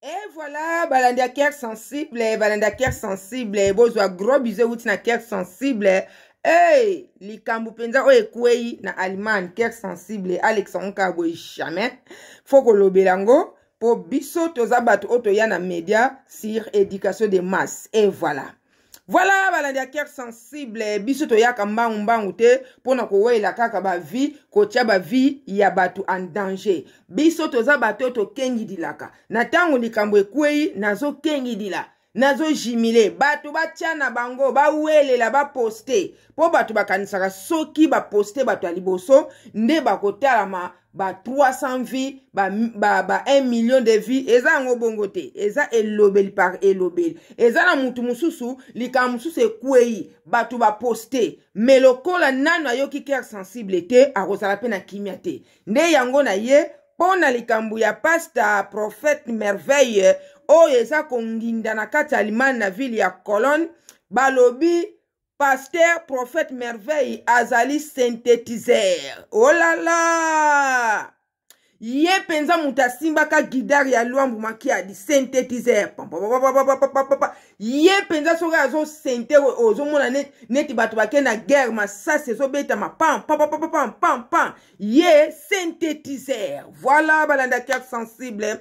e voilà balandi ya kere sensible balandi ya kere sensible bozwa gros bizo euti na kere sensible ey likambo mpenza oyo ekwei na allemagne kere sensible alex angoka boye jamais fo kolobela yango mpo biso toza bato oyo toya na media sur éducation de masse e voilà voilà balandi ya cœur sensible biso toyaka mbangu-mbangu te mpona kowelela kaka bavie kotia bavie ya bato en danger biso toza bato oyo tokengidilaka na ntango likambo ekwei nazokengidila nazozimile bato batya na bango bawelela baposte mpo bato bakanisaka soki baposte bato ya liboso nde bakotalama ba 300 vie ba, ba, ba 1 million de vie eza yango bongo te eza elobeli par elobeli eza na mutu mosusu likambo mosusu ekwei bato baposte me lokola nano ayoki kere sensible te akozala mpe na kimia te nde yango na ye mpo na likambo ya pasta profete merveille oyo eza konginda na kati ya allemagne na ville ya cologne balobi paster prophète merveille azali synthétiseur olala oh ye mpenza moto asimbaka gidare ya lwambu makiadi synthétiseur ye mpenza soki azosente ozomona neti bato bake na guerre masasi ezobetama pam pampampampam ye synthétiseur voilà balanda cœur sensible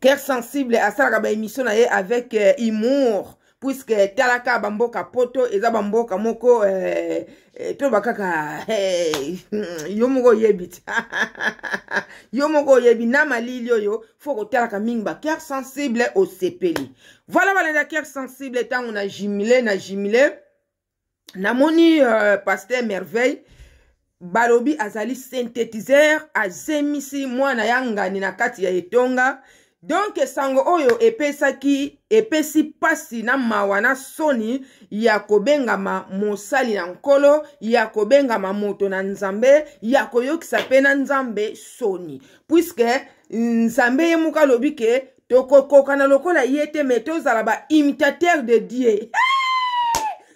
cœur sensible asalaka baémission na ye avec euh, humour puiske talaka bamboka poto eza bamboka moko eh, eh, toloba kaka eh, yo moko oyebi te yo moko oyebi na malili oyo fo kotalaka mingi bakere sensible osepeli voilà balenda kere sensible ntango na jimile na jimile namoni euh, paster merveille balobi azali synthétiseur azemisi mwana ya ngani na kati ya etonga donke sango oyo epesaki epesi pasi na mawa na soni ya kobengama mosali na nkolo ya kobengama moto na nzambe ya koyokisa mpe na nzambe soni puiske nzambe ye moko alobi ke tokokokana lokola ye te me tozala baimitatere de dieu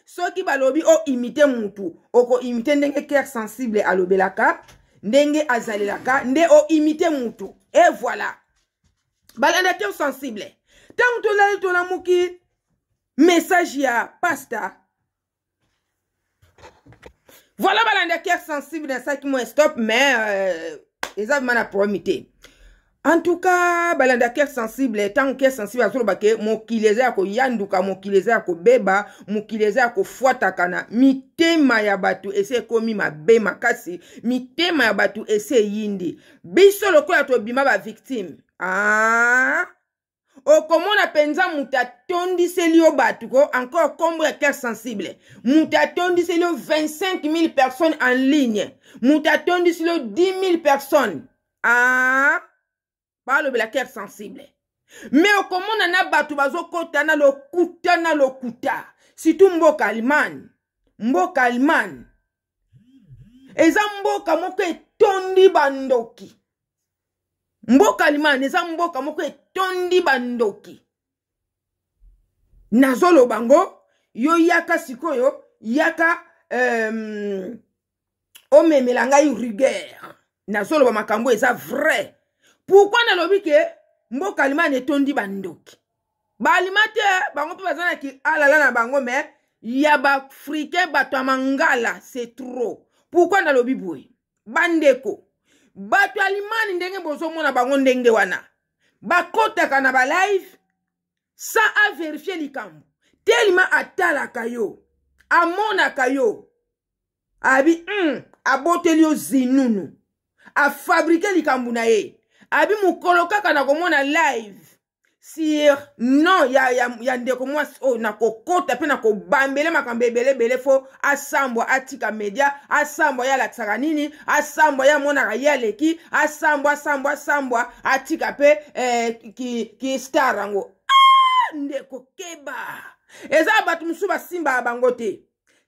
soki balobi oimite mutu okoimite ndenge cœur sensible alobelaka ndenge azalelaka nde oimite mutu e voilà balanda te sensible ntango tolali tolamuki message ya pasta voilà balanda ke sensible nasaki mo stop mais euh, eza vima na problème te en tout cas balanda ke sensible ntango ke sensible azoloba ke mokili eza ya koyanduka mokili eza ya kobeba mokili eza ya kofuataka na mitema ya bato esi ekómi mabe makasi mitema ya bato esi eyindi biso lokola tobima bavictime ah. okomona mpenza moto atondiseli yo bato ko encore kombo ya cœur sensible moto atondiseli yo 25 000 personnes en ligne moto atondiseli yo 10 000 personnes ah. balobela cœur sensible me okomona na bato bazokɔta na lokuta na lokuta surtout mboka allemagne mboka allemagne eza mboka moko etondi bandoki mboka limana eza mboka moko etondi bandoki nazoloba ngo yo yaka sikoyo yaka um, omemela ngai rigueur nazoloba makambo eza vrai pourkui nalobi ke mboka alimane etondi bandoki balima te bango mpe baza na kialala na bango me ya baafrikain bato ya mangala se tro pourkui nalobi boye bandeko bato ya limani ndenge bozomona bango ndenge wana bakɔtaka na balive sans averifie likambo telema atalaka yo amonaka yo abi mm, aboteli yo zinunu afabrike likambo na ye abi mokolo kaka na komona live sire non ya, ya, ya ndeko mwasi oyo oh, na kokota mpe na kobambele makambo ebelebele fo asambwa atika media asambwa ye alakisaka nini asambwa ye amonaka ye aleki asambwa asambwa asambwa atika mpe eh, ki, ki star yango ah, ndeko keba eza bato mosusu basimbaka bango te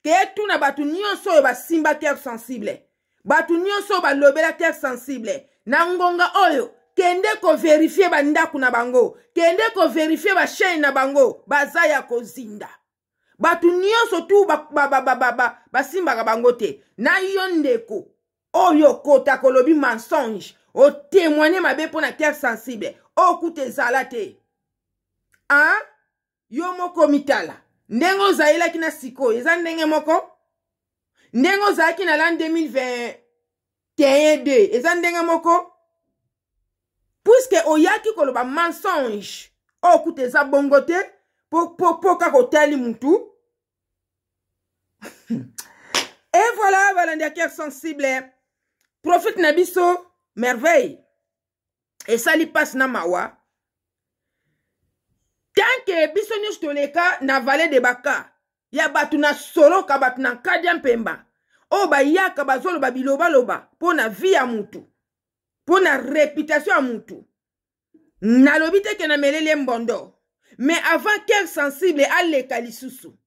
keye tuna bato nyonso oyo basimba terre sensible bato nyonso oyo balobela terre sensible na ngonga oyo kende koverifie bandako na bango kende koverifie bashaine na bango baza ya kozinda bato nyonso tu basimbaka ba, ba, ba, ba, bango te na yo ndeko oyo okota kolobi mensonge otemoine mabe mpo na terre sensible okuta ezala te a yo moko mitala ndenge ozalelaki na sikoyo eza ndenge moko ndenge ozalaki na lan 2021 eza ndenge moko puiske oyaki koloba mensonge oyo oh, kuta eza bongo te mpo kaka otali motu et voilà balandi ya cœur sensible prophète na biso merveille esali mpasi na mawa tanke biso nyonso toleka na vale de baka ya bato na soloka bato na nkadi ya mpemba oyo oh, bayaka bazoloba bilobaloba mpo na vi ya motu mpo na reputation ya mutu nalobi teke nameleli ye mbondo me avant cœur sensible aleka lisusu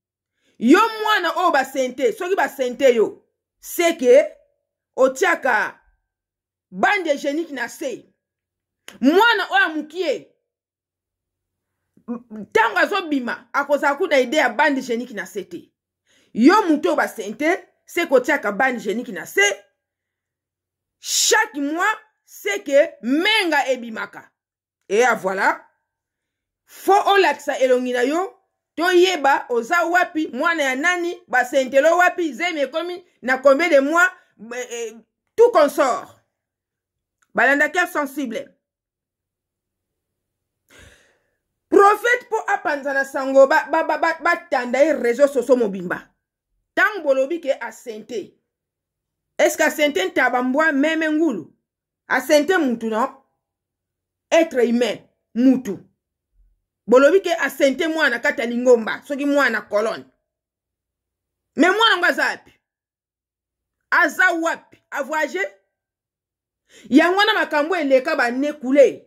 yo mwana oyo basente soki basente yo seke otiaka bande génique na se mwana oyo amukie ntango azobima akozala kuna ide ya bande génique na se te yo motu oyo basente seke otiaka bande génique na se chaque mois seke menga ebimaka eya ah, voila fo olakisa elongi na yo toyeba oza wapi mwana ya nani basentelo wapi zemi ekomi na combien de mois eh, tout consort balandaki sensible profete mpo apanza na sango batanda ba, ba, ba, ye réseau soso mobimba ntango bolobi ke asente eske asente ntaba mbwa meme ngulu asente mutu no etre humain mutu bolobi ke asente mwana kati ya lingomba soki mwana kolone me mwana ngo aza wapi aza wapi avoyage yango wana makambo eleka banekule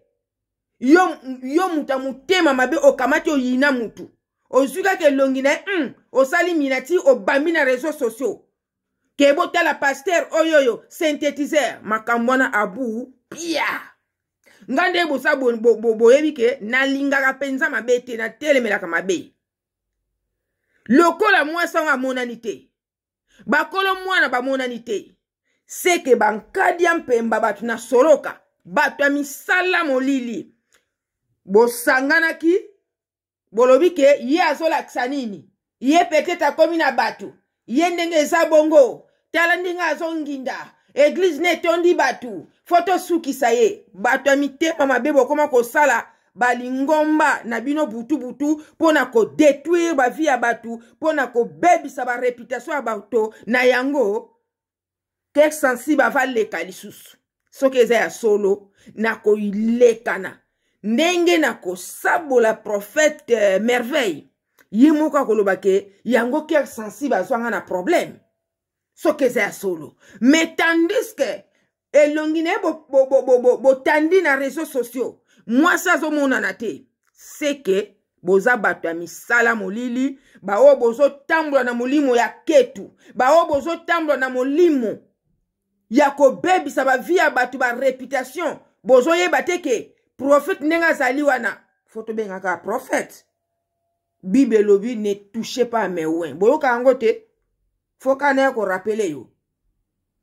yo, yo mutu ya motema mabe okamati oyina mutu ozwikaki elongi na ye mm, osali mina ti obambi na réseau sociaux ke botala paster oyo oyo synthétiseur makambo wana abu pia ngai nde bosa boyebi bo, bo, bo, ke nalingaka mpenza mabe te natelemelaka mabe lokola mwasi wango amonani te bakolo mwana bamonani te seke bankadi ya mpemba bato na soloka bato ya misala molili bosanganaki bolobi ke ye azolakisa nini ye petetre akomi na bato ye ndenge eza bongo tala ndenge azonginda eglize ne etondi bato fo tosukisa ye bato ya mitema mabe bokóma kosala balingomba na bino butubutu mpo na kodetwire bavi ya bato mpo na kobebisa bareputation ya bato na yango texansi bavaleka lisusu soki eza ya solo nakoilekana ndenge nakosabola profete eh, merveille ye moko akoloba ke yango cœur sensible azwanga na problème soki eza ya solo mais tandiske elongi na ye botandi na réseau sociaux mwasi azomonana te seke boza bato ya misala molili baoyo bozotambola na molimo ya ketu baoyo bozotambola na molimo ya kobebisa bavi ya bato bareputation bozoyeba te ke profete ndenge azali wana fo tobengaka profete bibe elobi ne touche pas mes oin boyoka yango te foka na ye korapele yo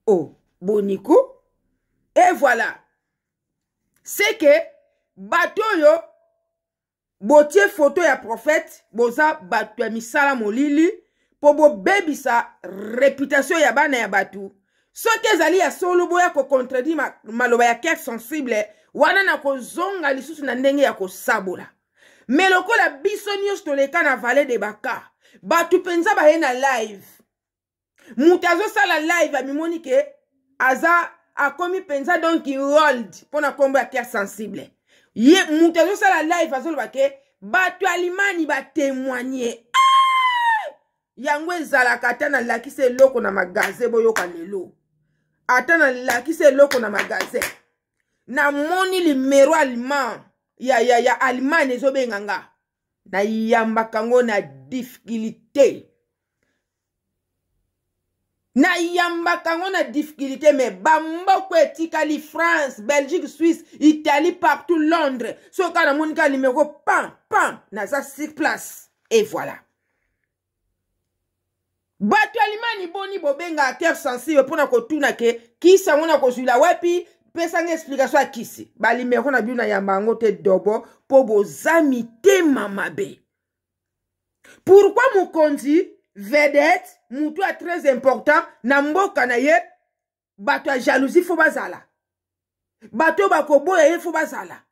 o oh, boniku e voilà se ke bato oyo botie foto ya profete boza bato ya misala molili mpo bobebisa reputation ya bana ya bato soki ezali ya solo boya kokontredire maloba ya kere sensible wana na kozonga lisusu na ndenge ya kosabola me lokola biso nyonso toleka na vale de baka bato mpenza baye na live moto azosala live amimoni ke aza akomi mpenza donk rold mpo na nkombo ya terre sensible ye moto azosala live azoloba ke bato alimani batemoigne ah! yango ezalaka ata nalakisa eloko na magaze boyoka lelo ata nalakisa eloko na magaze namoni limero aliment ya, ya, ya allemagne ezobenga nga nayambaka ngo na difficulté nayambaka ngo na difficulté me bamboka etikali france belgique suisse italie partout londres soki kaka namoni kaka numéro pan pan naza sur place e voilà bato ya limani boni bobengaka terre sensible mpona kotuna ke kisango na kozwila wapi pesanga explikation ya kisi balimero na bino na yamba yango te dobo mpo boza mitema mabe pourkui mokonzi vedete motu ya très important na mboka na ye bato ya jalousie fo bazala bato oyo bakoboya ye fo bazala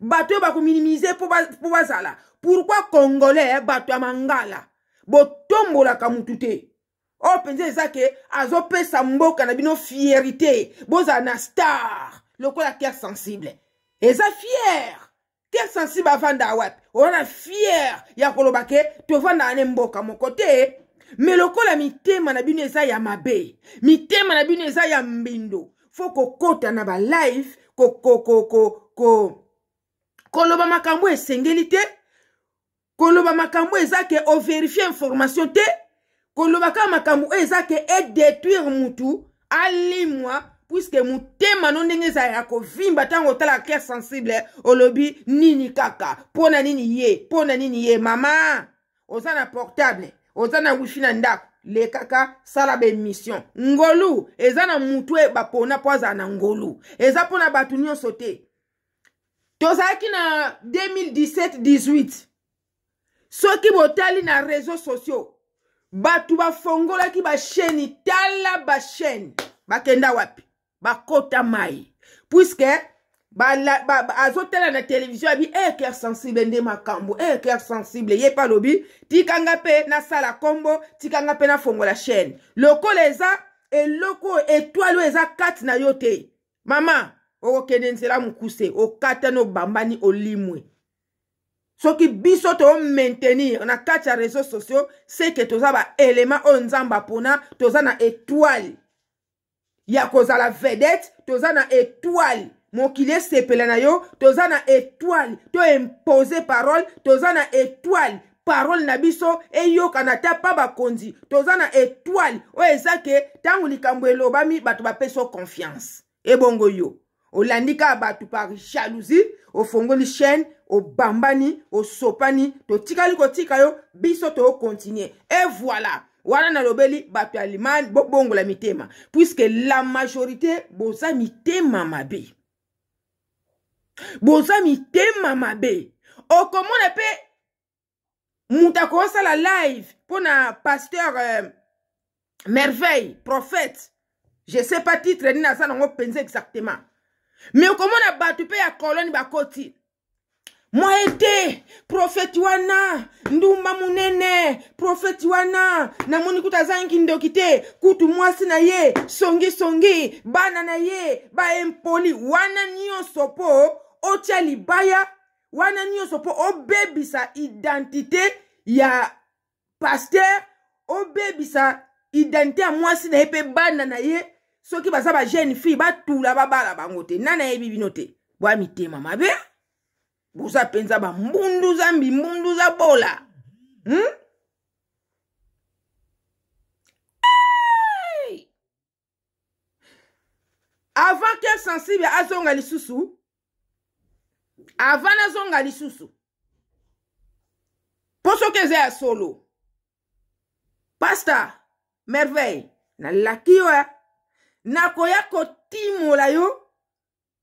bato oyo bakominimize mpo bazala pourkui congolais bato ya mangala botombolaka motu te oyo oh, mpenza eza ke azopesa mboka na bino fierité bozala na star lokola terre sensible eza fiere terre sensible avandaka wapi ozana fiere ya koloba ke tovandaka ne mboka moko te me lokola mitema na bino eza ya mabe mitema na bino eza ya mbindo fo kokota na balive koloba ko, ko, ko, makambo esengeli te koloba makambo eza ke overifie information te koloba kaka makambo oyo eza ke edétruire mutu alimwa puiske motema no ndenge ezala ya kovimba ntango otalaka cœur sensible olobi nini kaka mpo na nini ye mpo na nini ye mama oza na portable oza na wifi na ndako lekaka sala bemission ngolu eza na mutu e bapona mpo azala na ngolu eza mpo na bato nyonso te tozalaki na 2017 18 soki botali na réseau sociaux bato bafongolaki basheni tala basheni bakenda wapi bakota mai puiske azotala na televizio abi eclaire eh, sensible nde makambo eclaire eh, sensible ye mpe alobi tikanga mpe nasala nkombo tikanga mpe nafongola chaine lokola eza eloko etwale oyo eza kati na yo te mama okokende nzela mokuse okatani obambani olimwe soki biso tomaintenir na kati ya réseau sociaux seke toza baelema oyo nzambe apona toza na etwale ya kozala vedete toza na etwale mokili esepela na yo toza na etwale toimpose parole toza na etwale parole na biso eyokana ta pa bakonzi toza na etwale oyo eza ke ntango likambo elobami bato bapeso confiance ebongo yo olandi kaka bato par jalousie ofongoli chaîne obambani osopani totikali kotika yo biso tookontinue e voilà wana nalobeli bato ya limani bobongola mitema puiske la majorité boza mitema mabe boza mitema mabe okomona mpe moto akosala live mpo na pasteur euh, merveille prophète je sais pas titre nini aza nango mpenza exactement me okomona bato mpe ya koloni bakoti mwa ete profeti wana ndumba monene profeti wana namoni kuta azangi ndoki te kutu mwasi na ye songisongi bana na ye baempoli wana nyonso mpo otya libaya wana nyonso mpo obebisa identité ya paster obebisa identité ya mwasi na ye mpe bana na ye soki baza bajeune fille batula babala bango te nani ayebi bino te bwa mitema mabe boza mpenza bambundu za mbimbundu za bola hmm? avant ke sensible azonga lisusu avant nazonga lisusu mpo soki eza ya solo pasta merveille nalaki yo nakoya kotimola yo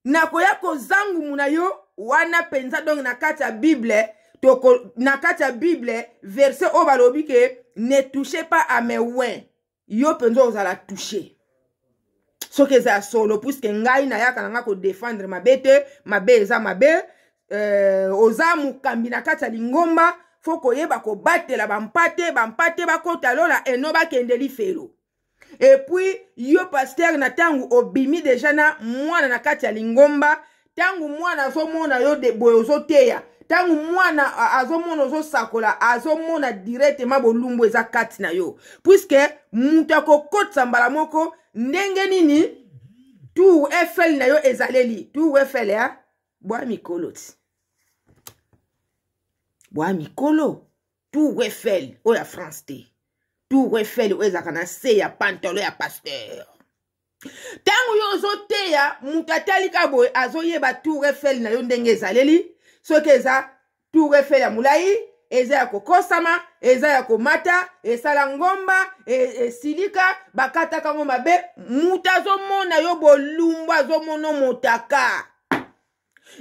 nakoya kozangumu na yo wana mpenza donk na kati ya bible toko na kati ya bible verse oyo balobi ke ne touche pas a mes win yo mpenza ozala touche soki eza ya solo puiske ngai nayaka na nga kodefendre mabe te mabe eza mabe euh, oza mokambi na kati ya lingomba fo koyeba kobatela bampa te bampa te bakota lola eno bakende lifelo epuis yo paster na ntango obimi deja na mwana na kati ya lingomba ntango mwana azomona yo boye ozoteya ntango mwana azomona ozosakola azomona directement bolumbu eza kati na yo puiske moto akokotisa mbala moko ndenge nini tour efl na yo ezaleli tour efl ya bwa mikolo ti bwa mikolo tour efl oyo ya france te tuwe fele oyo ezalaka na se ya pantalo ya paster ntango yo ozoteya moto atalika boye azoyeba tour efel na yo ndenge ezaleli soki eza tour efel ya molai eza ya kokosama eza ya komata esala ngomba e, esilika bakataka yango mabe moto azomona yo bolumbu azomona motaka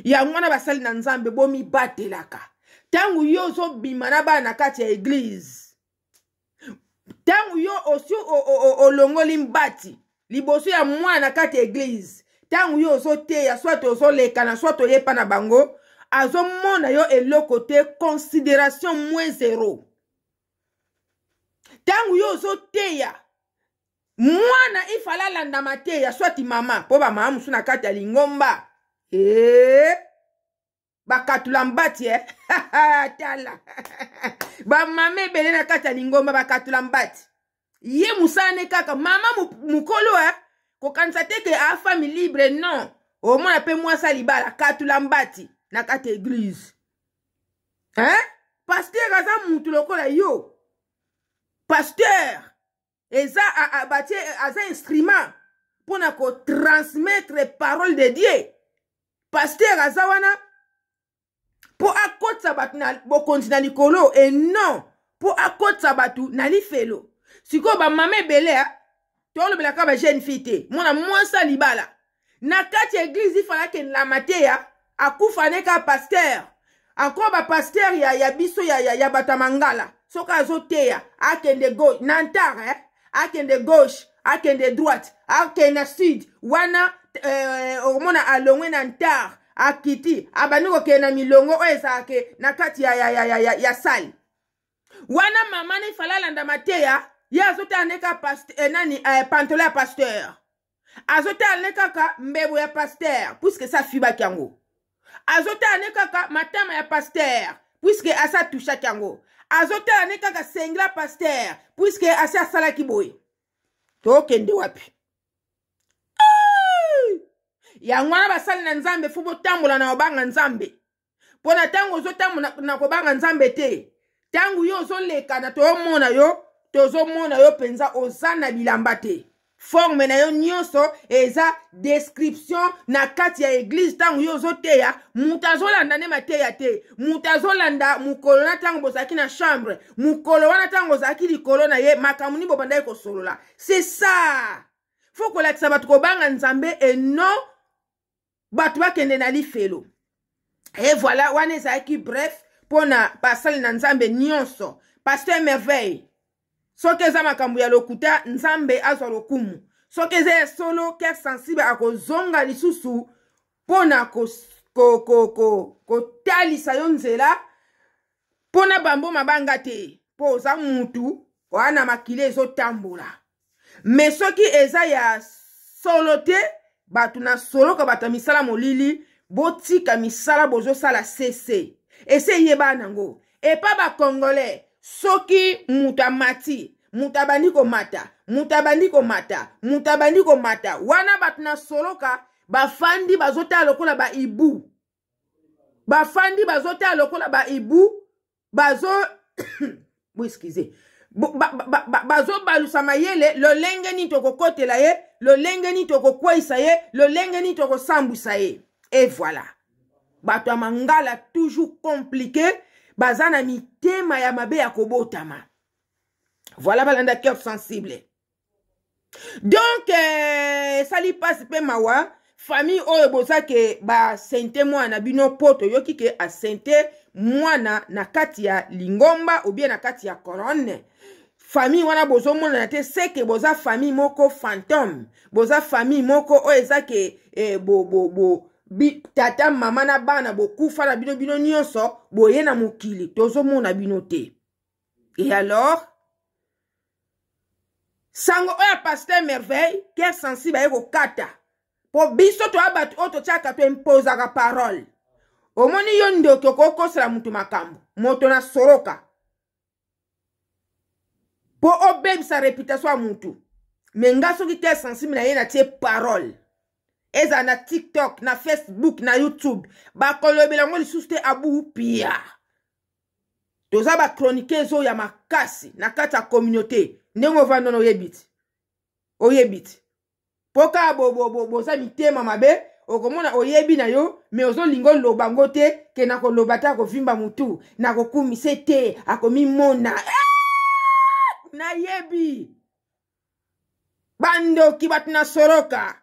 yango wana basali na nzambe bomibatelaka ntango yo ozobima na bana na kati ya eglize ntango yo osi olongoli mbati liboso ya mwana kati ya eglize ntango yo ozoteya swate ozolekana swate oyepa na bango azomona yo eloko te considération moins zero ntango yo ozoteya mwana ifala alandama te ya swati mama mpo bamama mosusu na kati ya lingomba eee eh! bakatula mbati e tala bamama ebele na kati ya lingomba bakatula mbati ye mosala kaka mama mokolo e kokanisa te ke afami libre non omona mpe mwasi alibala katula mbati na kati ya eglize hein paster aza mutu lokola yo paster eza batie aza instrument mpo na kotransmettre parole de dieu paster aza wana mpo akotisa bato na bokonzi na likolo e non mpo akotisa bato na lifelo sikoyo bamama ebele ah, tolobelaka bajeune fille te mwana mwasi alibala na kati ya eglize ifala akendelama te ya ah, akufa ne ka paster encore bapaster ya, ya biso ya, ya, ya bato ya mangala soki azoteya ah, akende gauche na ntara eh? akende gauche akende droite akende sud wana eh, eh, omona alongwe na ntare akiti abandi kokende na milongo oyo ezalaka na kati ya, ya, ya, ya, ya, ya sali wana mama na efali alandama te ya ye azotala nde kaka eh, nani eh, pantolo ya paster azotala nde kaka mbebo ya paster puiske safibaki yango azotala nde kaka matama ya paster puiske asi atushaki yango azotala nde kaka sengla paster puiske asi asalaki boye tokende wapi yango wana basali na nzambe fo botambola na kobanga nzambe mpo na ntango ozotambola na kobanga nzambe te ntango yo ozoleka na toomona yo tozomona yo mpenza oza na bilamba te forme na yo nyonso eza description na kati ya eglize ntango yo ozoteya moto azolanda nde mateya te moto azolanda mokolo wana ntango bozalaki na chambre mokolo wana ntango ozalaki likolo na ye makambo nini bobandaki kosolola se sa fo kolakisa bato kobanga nzambe eno bato bakende na lifelo e voilà wana ezalaki bref mpona basali na nzambe nyonso paster merveille soki eza makambo ya lokuta nzambe azwa lokumu soki eza ya solo ker sensible akozonga lisusu mpona kotalisa yo nzela mpona bamboma banga te mpo oza mutu wana makili ezotambola me soki eza ya solo te bato na soloka bato ya misala molili botika misala bozosala sese ese eyebana nango epa bacongolais soki moto amati moto abandi komata moto abandi komata moto abandi komata wana bato na soloka bafandi bazotala lokola baibu bafandi bazotala lokola baibu bazo bo eskize bazobalusa mayele lolenge nini tokokotela ye lolenge nini tokokweyisa ye lolenge nini tokosambwisa ye e voilà bato ya mangala toujours komplike baza na mitema ya mabe ya kobotama voilà balanda cœur sensible donc euh, esali eh, mpasi mpe mawa famille oyo bozaki basente mwana bino mpo toyoki ke asente mwana na kati ya lingomba ou bien na kati ya korone famille wana bozomonana te seke boza famille moko fantôme boza famille moko oyo eza ke eh, bo, bo, bo, bi, tata mama na bana bokufa na bino bino nyonso boye na mokili tozomona bino te e alors sango oyo paster merveille ker sensible aye kokata mpo biso toya bato oyo totyaka toimpozaka parole omoni yo ndoki okokosela mutu makambo moto na soroka mpo obebisa reputation ya mutu me nga soki te sensible na ye natie parole ezala na tiktok na facebook na youtube bakolobela yango lisusu te abupia toza bacronike ezo ya makasi na kati ya communauté ndenge ovandi wana oyebi ti oyebi ti mpo kaka boza mitema mabe okomona oyebi na yo me ozolinga oloba ngo te ke na koloba te akovimba motu na kokumise te akomimona eh! nayebi bandoki bato na soroka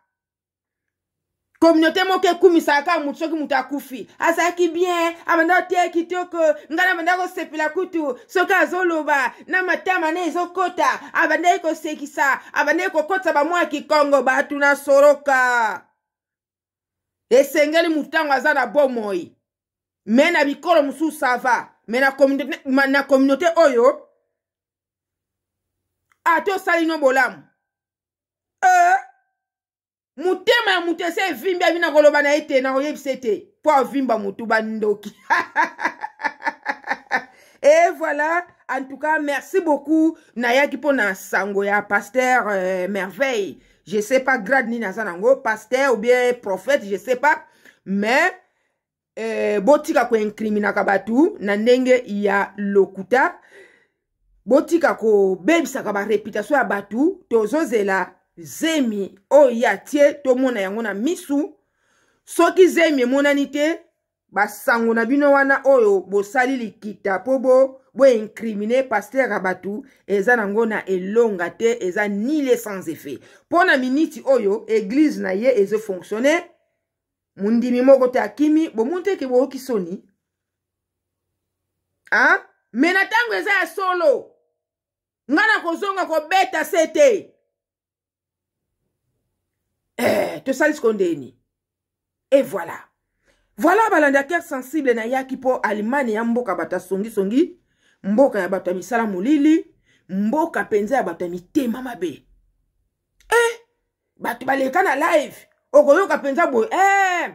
kominauté moko ekumisaka kaka motu soki moto akufi azalaki bien abanda koteya kitoko ngai nabanda kosepela kutu soki azoloba na matama na ezokota abandaki kosekisa abandaki kokotisa bamwa ya kikongo bato na soroka esengeli motango aza na bomoi me na bikolo mosusu sava me na kominauté oyo ate osalino bolamu e motema ya moto ese evimbi abi na koloba na ye te na koyebisa ete mpo avimba motu bandoki e voilà en tout cas merci beaucoup nayaki mpo na sango ya paster euh, merveille je sais pas grade nini aza nango paster ou bien prophète je sais pas mais eh, botika koincriminaka bato na ndenge ya lokuta botika kobebisaka bareputation ya bato tozozela zemi oyo ya tie tomona yango na misu soki zemi emonani te basango na bino wana oyo bosali likita mpo bo boincrimine paster ya bato eza nango na elonga te eza nile sans effet mpo na miniti oyo eglize na ye ezofonctionne mondimi moko te akimi bomoni teke boyoki soni a me na ntango eza ya solo ngai na kozonga kobeta se te eh, tosalisiko ndeni e voilà voilà balandakere sensible nayaki mpo alemane ya mboka bato asongisongi mboka ya bato ya misala molili mboka mpenza ya bato ya mitema mabe eh bato baleka na live okoyoka mpenza boye eh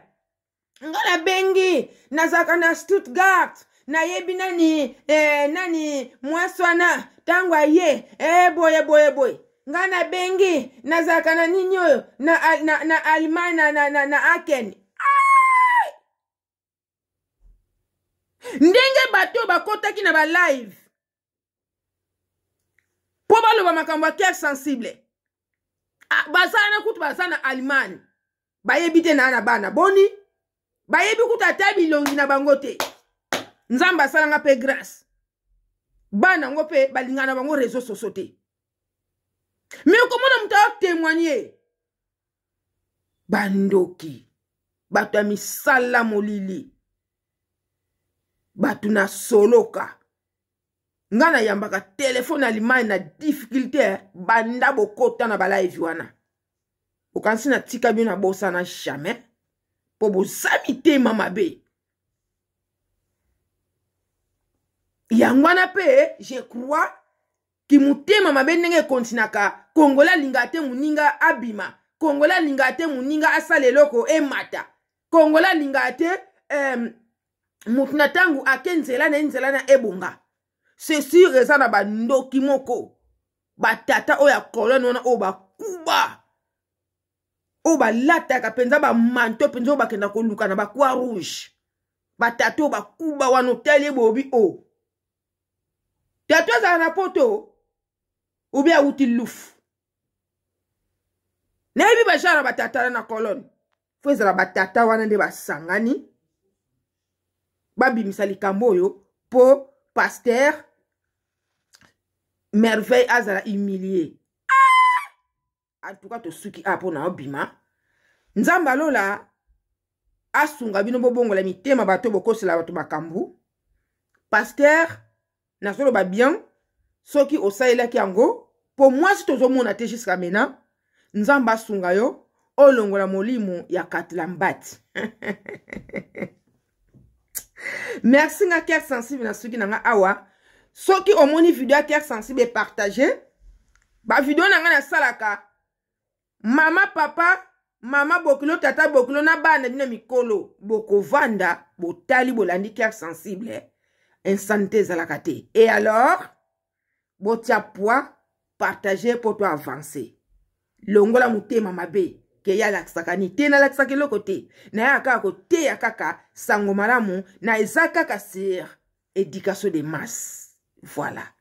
nga nabengi nazalaka na stuttgart nayebi nani eh, nani mwasi wana ntango aye eh, boye boye boye nga nabengi nazalaka na nini oyo na, na, na, na allemagne na, na, na, na aken ndenge bato oyo bakɔtaki na balive mpo baloba makambo ya cœur sensible ah, bazala na kutu baza na allemagne bayebi te naa na bana boni bayebi kutu ata bilongi na bango te nzambe asalanga mpe grâce bana yango mpe balingana na bango réseau soso te me okomona moto aotémoigne bandoki bato ya misala molili bato nasoloka ngai nayambaka telefone alimai na difficulté banda bokota na balaivi wana bokanisi natika bino na bosana jamais mpo bozami tema mabe yango wana mpe je crois ki motema mabe ndenge ekontinaka kongola alinga te moninga abima kongola alinga te moninga asala eloko emata kongola alinga te um, motu na ntango ake nzela na ye nzela na ebonga se sur eza na bandoki moko batata oyo ya kolone wana oyo bakuba oyo balataka mpenza bamanto mpenza oyo bakenda koluka na bakwa rouge batata oyo bakuba wana otali eboyobi o tata ezala na poto obi awuti lufu nayebi bajara batatala na kolone fo ezala batata wana nde basangani babimisa likambo oyo mpo paster merveille azala humilie antuka ah! tosuki a mpona obima nzambe alola asunga bino bobongola mitema bato bokosela bato makambu paster nazoloba bien soki osalelaki yango mpo mwasi tozomona te jusqu'à maintenant nzambe asunga yo olongola molimo ya katlambati merci nga cœur sensible na soki na nga awa soki omoni video ya cœur sensible epartage bavideo na nga nasalaka mama papa mama bokilo tata bokilo na bana bino mikolo bokovanda botali bolandi cœur sensible insanité ezalaka te e alors botia poids partage mpo to avance longola motema mabe ke ye alakisaka ni te nalakisaka eloko te na ye akaka koteya kaka sango malamu na eza kaka sur éducation de masse voilà